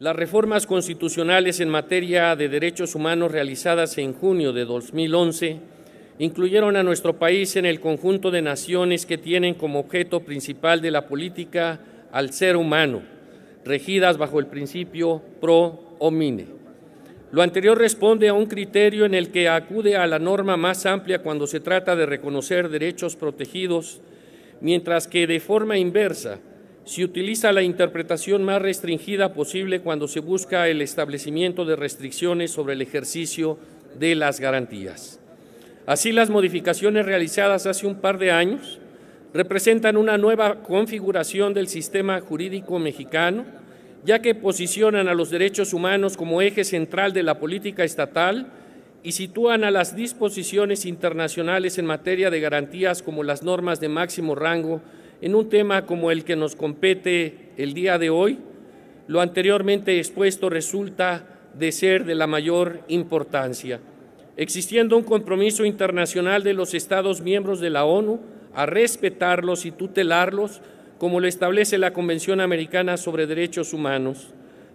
Las reformas constitucionales en materia de derechos humanos realizadas en junio de 2011 incluyeron a nuestro país en el conjunto de naciones que tienen como objeto principal de la política al ser humano, regidas bajo el principio pro homine. Lo anterior responde a un criterio en el que acude a la norma más amplia cuando se trata de reconocer derechos protegidos, mientras que de forma inversa, se utiliza la interpretación más restringida posible cuando se busca el establecimiento de restricciones sobre el ejercicio de las garantías. Así, las modificaciones realizadas hace un par de años representan una nueva configuración del sistema jurídico mexicano, ya que posicionan a los derechos humanos como eje central de la política estatal y sitúan a las disposiciones internacionales en materia de garantías como las normas de máximo rango en un tema como el que nos compete el día de hoy, lo anteriormente expuesto resulta de ser de la mayor importancia, existiendo un compromiso internacional de los Estados miembros de la ONU a respetarlos y tutelarlos, como lo establece la Convención Americana sobre Derechos Humanos.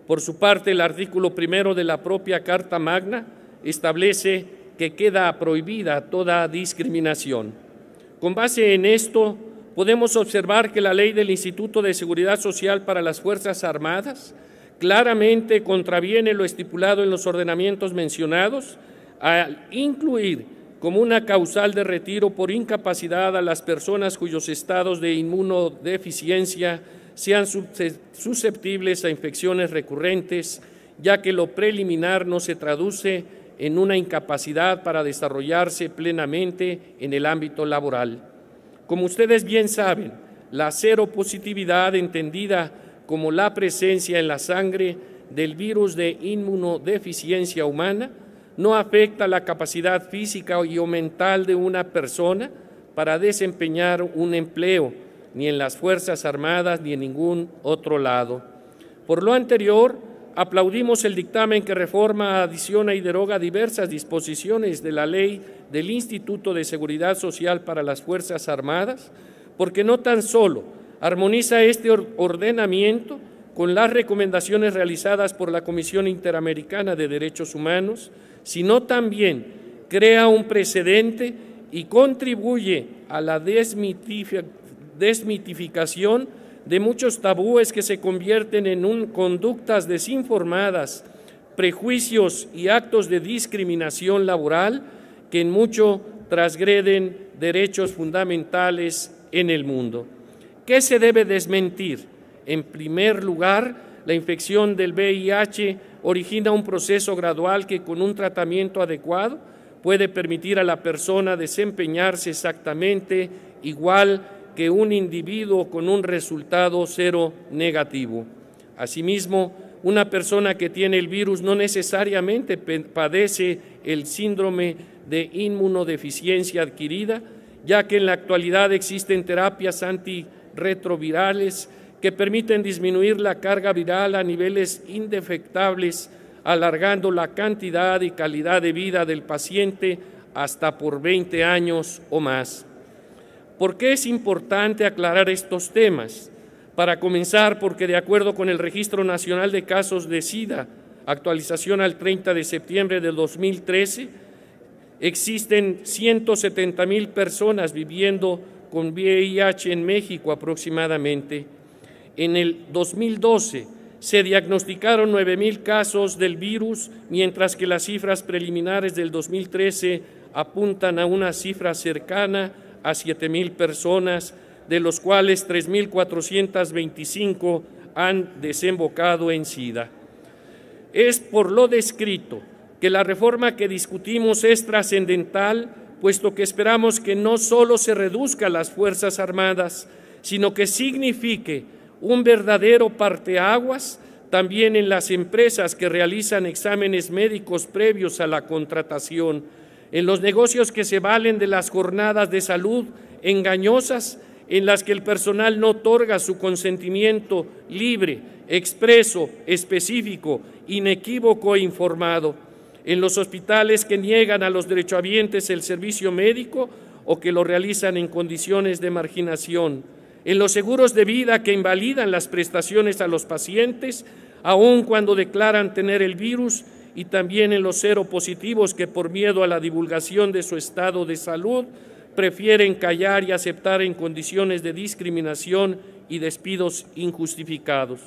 Por su parte, el artículo primero de la propia Carta Magna establece que queda prohibida toda discriminación. Con base en esto, podemos observar que la ley del Instituto de Seguridad Social para las Fuerzas Armadas claramente contraviene lo estipulado en los ordenamientos mencionados al incluir como una causal de retiro por incapacidad a las personas cuyos estados de inmunodeficiencia sean susceptibles a infecciones recurrentes, ya que lo preliminar no se traduce en una incapacidad para desarrollarse plenamente en el ámbito laboral. Como ustedes bien saben, la seropositividad entendida como la presencia en la sangre del virus de inmunodeficiencia humana no afecta la capacidad física o mental de una persona para desempeñar un empleo, ni en las Fuerzas Armadas ni en ningún otro lado. Por lo anterior, aplaudimos el dictamen que reforma, adiciona y deroga diversas disposiciones de la ley del Instituto de Seguridad Social para las Fuerzas Armadas, porque no tan solo armoniza este ordenamiento con las recomendaciones realizadas por la Comisión Interamericana de Derechos Humanos, sino también crea un precedente y contribuye a la desmitificación de muchos tabúes que se convierten en conductas desinformadas, prejuicios y actos de discriminación laboral que en mucho transgreden derechos fundamentales en el mundo. ¿Qué se debe desmentir? En primer lugar, la infección del VIH origina un proceso gradual que con un tratamiento adecuado puede permitir a la persona desempeñarse exactamente igual que un individuo con un resultado cero negativo. Asimismo, una persona que tiene el virus no necesariamente padece el síndrome de inmunodeficiencia adquirida, ya que en la actualidad existen terapias antirretrovirales que permiten disminuir la carga viral a niveles indefectables, alargando la cantidad y calidad de vida del paciente hasta por 20 años o más. ¿Por qué es importante aclarar estos temas? Para comenzar, porque de acuerdo con el Registro Nacional de Casos de SIDA, actualización al 30 de septiembre de 2013, existen 170 mil personas viviendo con VIH en México aproximadamente. En el 2012 se diagnosticaron 9 mil casos del virus, mientras que las cifras preliminares del 2013 apuntan a una cifra cercana a mil personas, de los cuales mil 3.425 han desembocado en SIDA. Es por lo descrito que la reforma que discutimos es trascendental, puesto que esperamos que no solo se reduzca las Fuerzas Armadas, sino que signifique un verdadero parteaguas también en las empresas que realizan exámenes médicos previos a la contratación, en los negocios que se valen de las jornadas de salud engañosas en las que el personal no otorga su consentimiento libre, expreso, específico, inequívoco e informado, en los hospitales que niegan a los derechohabientes el servicio médico o que lo realizan en condiciones de marginación, en los seguros de vida que invalidan las prestaciones a los pacientes, aun cuando declaran tener el virus, y también en los seropositivos que por miedo a la divulgación de su estado de salud prefieren callar y aceptar en condiciones de discriminación y despidos injustificados.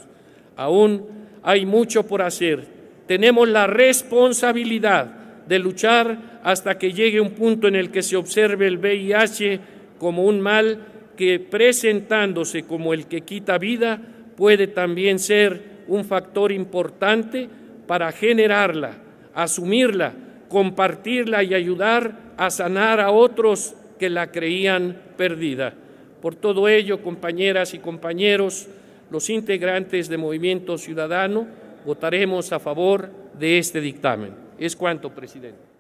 Aún hay mucho por hacer. Tenemos la responsabilidad de luchar hasta que llegue un punto en el que se observe el VIH como un mal que presentándose como el que quita vida puede también ser un factor importante para generarla, asumirla, compartirla y ayudar a sanar a otros que la creían perdida. Por todo ello, compañeras y compañeros, los integrantes de Movimiento Ciudadano votaremos a favor de este dictamen. Es cuanto, presidente.